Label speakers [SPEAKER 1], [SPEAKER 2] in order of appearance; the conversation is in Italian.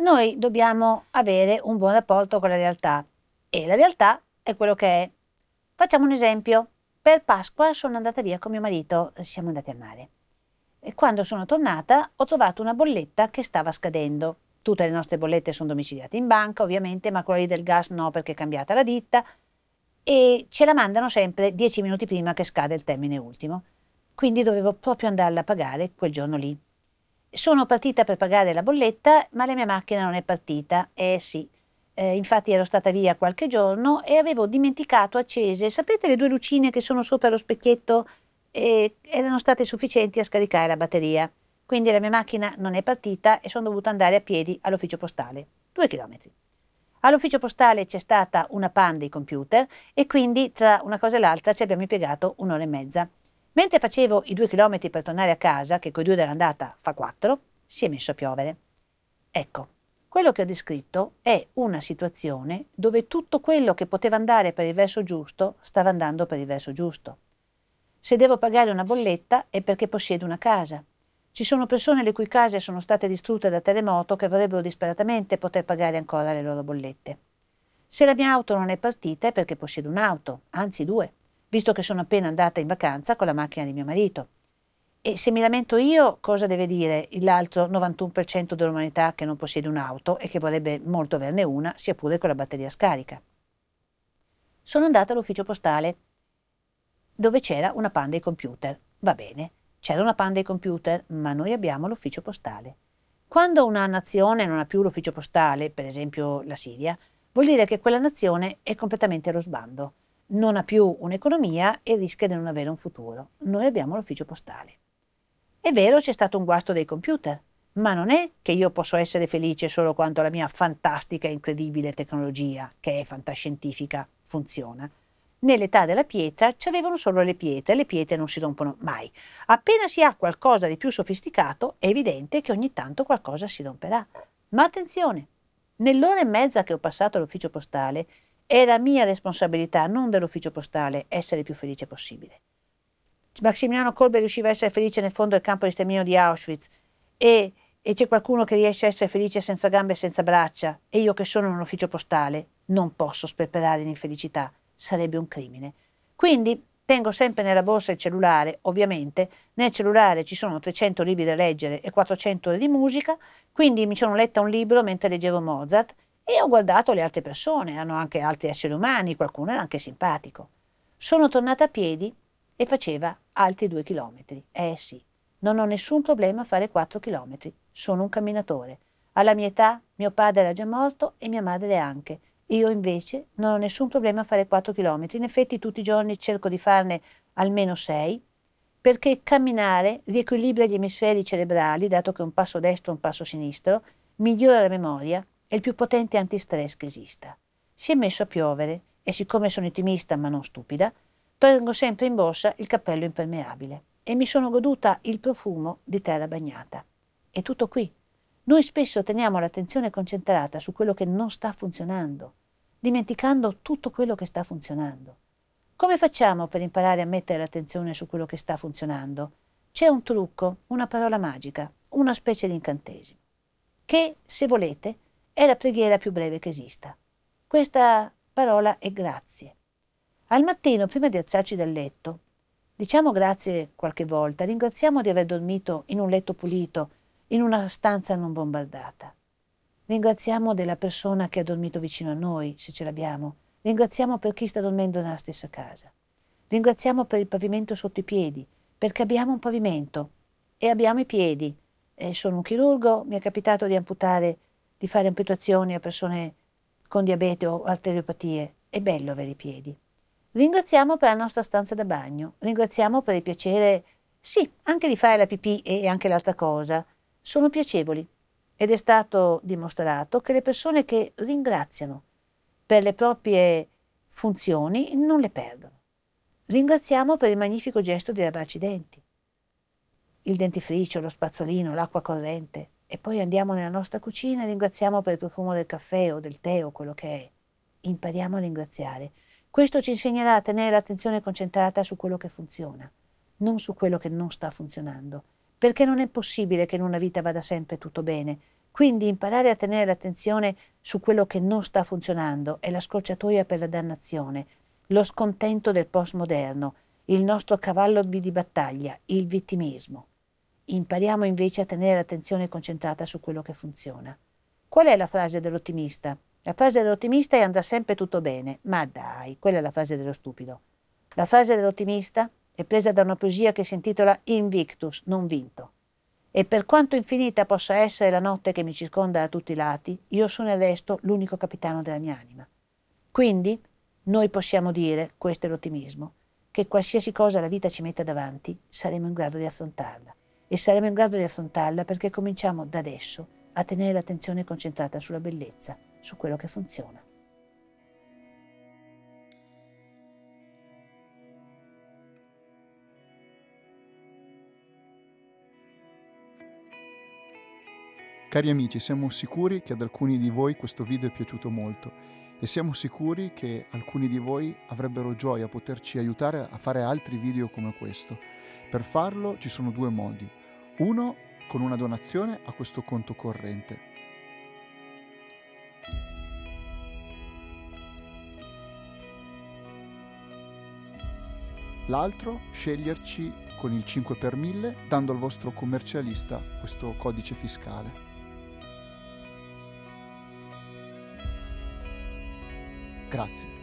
[SPEAKER 1] noi dobbiamo avere un buon rapporto con la realtà e la realtà è quello che è. Facciamo un esempio. Per Pasqua sono andata via con mio marito, siamo andati al mare. E quando sono tornata ho trovato una bolletta che stava scadendo. Tutte le nostre bollette sono domiciliate in banca, ovviamente, ma quella del gas no perché è cambiata la ditta e ce la mandano sempre dieci minuti prima che scade il termine ultimo. Quindi dovevo proprio andarla a pagare quel giorno lì sono partita per pagare la bolletta, ma la mia macchina non è partita. Eh sì, eh, infatti ero stata via qualche giorno e avevo dimenticato accese. Sapete le due lucine che sono sopra lo specchietto? Eh, erano state sufficienti a scaricare la batteria. Quindi la mia macchina non è partita e sono dovuta andare a piedi all'ufficio postale. Due chilometri. All'ufficio postale c'è stata una pan dei computer e quindi tra una cosa e l'altra ci abbiamo impiegato un'ora e mezza. Mentre facevo i due chilometri per tornare a casa, che coi due dell'andata fa quattro, si è messo a piovere. Ecco, quello che ho descritto è una situazione dove tutto quello che poteva andare per il verso giusto stava andando per il verso giusto. Se devo pagare una bolletta è perché possiedo una casa. Ci sono persone le cui case sono state distrutte da terremoto che vorrebbero disperatamente poter pagare ancora le loro bollette. Se la mia auto non è partita è perché possiedo un'auto, anzi due visto che sono appena andata in vacanza con la macchina di mio marito. E se mi lamento io, cosa deve dire l'altro 91% dell'umanità che non possiede un'auto e che vorrebbe molto averne una, sia pure con la batteria scarica? Sono andata all'ufficio postale, dove c'era una panda ai computer. Va bene, c'era una panda ai computer, ma noi abbiamo l'ufficio postale. Quando una nazione non ha più l'ufficio postale, per esempio la Siria, vuol dire che quella nazione è completamente allo sbando non ha più un'economia e rischia di non avere un futuro. Noi abbiamo l'ufficio postale. È vero c'è stato un guasto dei computer, ma non è che io posso essere felice solo quando la mia fantastica e incredibile tecnologia, che è fantascientifica, funziona. Nell'età della pietra c'avevano solo le pietre, le pietre non si rompono mai. Appena si ha qualcosa di più sofisticato, è evidente che ogni tanto qualcosa si romperà. Ma attenzione, nell'ora e mezza che ho passato all'ufficio postale, è la mia responsabilità, non dell'ufficio postale, essere il più felice possibile. Maximiliano Colbe riusciva a essere felice nel fondo del campo di sterminio di Auschwitz e, e c'è qualcuno che riesce a essere felice senza gambe e senza braccia e io che sono in un ufficio postale non posso sperperare l'infelicità, sarebbe un crimine. Quindi tengo sempre nella borsa il cellulare, ovviamente, nel cellulare ci sono 300 libri da leggere e 400 ore di musica, quindi mi sono letta un libro mentre leggevo Mozart e ho guardato le altre persone, erano anche altri esseri umani, qualcuno era anche simpatico. Sono tornata a piedi e faceva altri due chilometri. Eh sì, non ho nessun problema a fare quattro chilometri, sono un camminatore. Alla mia età mio padre era già morto e mia madre anche. Io invece non ho nessun problema a fare quattro chilometri, in effetti tutti i giorni cerco di farne almeno sei, perché camminare riequilibra gli emisferi cerebrali, dato che un passo destro e un passo sinistro, migliora la memoria, è il più potente antistress che esista. Si è messo a piovere e siccome sono ottimista ma non stupida, tengo sempre in borsa il cappello impermeabile e mi sono goduta il profumo di terra bagnata. È tutto qui. Noi spesso teniamo l'attenzione concentrata su quello che non sta funzionando, dimenticando tutto quello che sta funzionando. Come facciamo per imparare a mettere l'attenzione su quello che sta funzionando? C'è un trucco, una parola magica, una specie di incantesimo, che, se volete, è la preghiera più breve che esista. Questa parola è grazie. Al mattino, prima di alzarci dal letto, diciamo grazie qualche volta, ringraziamo di aver dormito in un letto pulito, in una stanza non bombardata. Ringraziamo della persona che ha dormito vicino a noi, se ce l'abbiamo. Ringraziamo per chi sta dormendo nella stessa casa. Ringraziamo per il pavimento sotto i piedi, perché abbiamo un pavimento e abbiamo i piedi. Eh, sono un chirurgo, mi è capitato di amputare di fare amputazioni a persone con diabete o arteriopatie. È bello avere i piedi. Ringraziamo per la nostra stanza da bagno, ringraziamo per il piacere, sì, anche di fare la pipì e anche l'altra cosa. Sono piacevoli ed è stato dimostrato che le persone che ringraziano per le proprie funzioni non le perdono. Ringraziamo per il magnifico gesto di lavarci i denti, il dentifricio, lo spazzolino, l'acqua corrente, e poi andiamo nella nostra cucina e ringraziamo per il profumo del caffè o del tè o quello che è. Impariamo a ringraziare. Questo ci insegnerà a tenere l'attenzione concentrata su quello che funziona, non su quello che non sta funzionando, perché non è possibile che in una vita vada sempre tutto bene. Quindi imparare a tenere l'attenzione su quello che non sta funzionando è la scorciatoia per la dannazione, lo scontento del postmoderno, il nostro cavallo di battaglia, il vittimismo. Impariamo invece a tenere l'attenzione concentrata su quello che funziona. Qual è la frase dell'ottimista? La frase dell'ottimista è andrà sempre tutto bene, ma dai, quella è la frase dello stupido. La frase dell'ottimista è presa da una poesia che si intitola Invictus, non vinto. E per quanto infinita possa essere la notte che mi circonda da tutti i lati, io sono e resto l'unico capitano della mia anima. Quindi, noi possiamo dire, questo è l'ottimismo, che qualsiasi cosa la vita ci metta davanti, saremo in grado di affrontarla e saremo in grado di affrontarla perché cominciamo da adesso a tenere l'attenzione concentrata sulla bellezza, su quello che funziona. Cari amici, siamo sicuri che ad alcuni di voi questo video è piaciuto molto e siamo sicuri che alcuni di voi avrebbero gioia a poterci aiutare a fare altri video come questo. Per farlo ci sono due modi. Uno con una donazione a questo conto corrente. L'altro sceglierci con il 5 per 1000 dando al vostro commercialista questo codice fiscale. Grazie.